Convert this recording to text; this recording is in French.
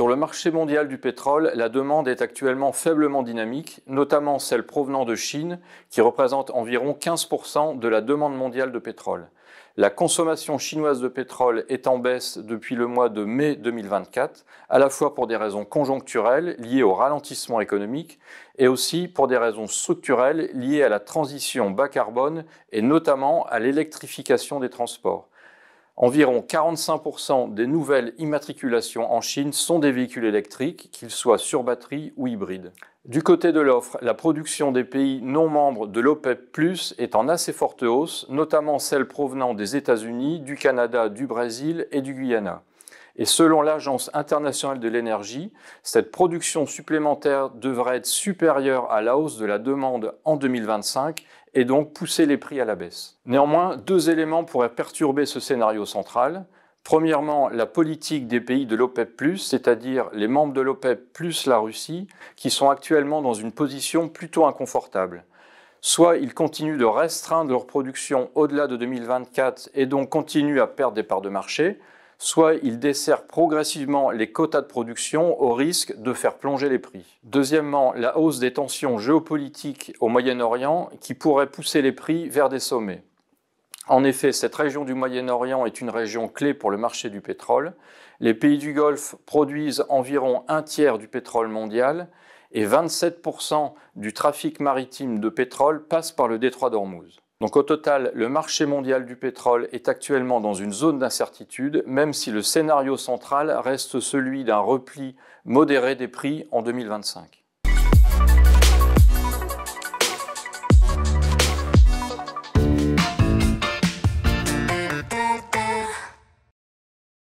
Sur le marché mondial du pétrole, la demande est actuellement faiblement dynamique, notamment celle provenant de Chine, qui représente environ 15% de la demande mondiale de pétrole. La consommation chinoise de pétrole est en baisse depuis le mois de mai 2024, à la fois pour des raisons conjoncturelles liées au ralentissement économique et aussi pour des raisons structurelles liées à la transition bas carbone et notamment à l'électrification des transports. Environ 45% des nouvelles immatriculations en Chine sont des véhicules électriques, qu'ils soient sur batterie ou hybrides. Du côté de l'offre, la production des pays non membres de l'OPEP est en assez forte hausse, notamment celle provenant des États-Unis, du Canada, du Brésil et du Guyana. Et selon l'Agence internationale de l'énergie, cette production supplémentaire devrait être supérieure à la hausse de la demande en 2025 et donc pousser les prix à la baisse. Néanmoins, deux éléments pourraient perturber ce scénario central. Premièrement, la politique des pays de l'OPEP, c'est-à-dire les membres de l'OPEP plus la Russie, qui sont actuellement dans une position plutôt inconfortable. Soit ils continuent de restreindre leur production au-delà de 2024 et donc continuent à perdre des parts de marché, soit il dessert progressivement les quotas de production au risque de faire plonger les prix. Deuxièmement, la hausse des tensions géopolitiques au Moyen-Orient qui pourrait pousser les prix vers des sommets. En effet, cette région du Moyen-Orient est une région clé pour le marché du pétrole. Les pays du Golfe produisent environ un tiers du pétrole mondial et 27% du trafic maritime de pétrole passe par le détroit d'Ormuz. Donc au total, le marché mondial du pétrole est actuellement dans une zone d'incertitude, même si le scénario central reste celui d'un repli modéré des prix en 2025.